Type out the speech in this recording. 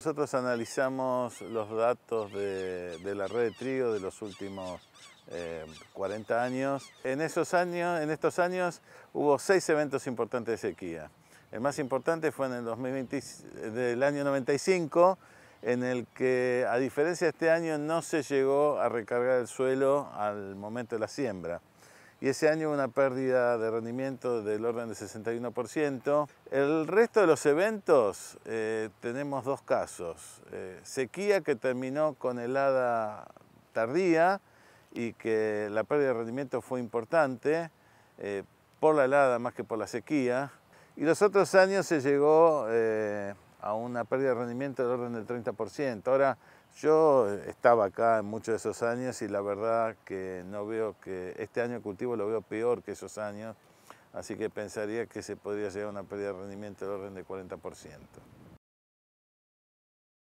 Nosotros analizamos los datos de, la red de trigo de los últimos 40 eh, años. En, esos en estos años hubo seis eventos importantes de sequía. El más importante fue en el año 95, en el que, a diferencia de este año, no se llegó a recargar el suelo al momento de la siembra y ese año una pérdida de rendimiento del orden del 61%. El resto de los eventos eh, tenemos dos casos. Eh, sequía que terminó con helada tardía y que la pérdida de rendimiento fue importante eh, por la helada más que por la sequía. Y los otros años se llegó una pérdida de rendimiento del orden del 30%. Ahora, yo estaba acá en muchos de esos años y la verdad que no veo que este año cultivo lo veo peor que esos años, así que pensaría que se podría llegar a una pérdida de rendimiento del orden del 40%.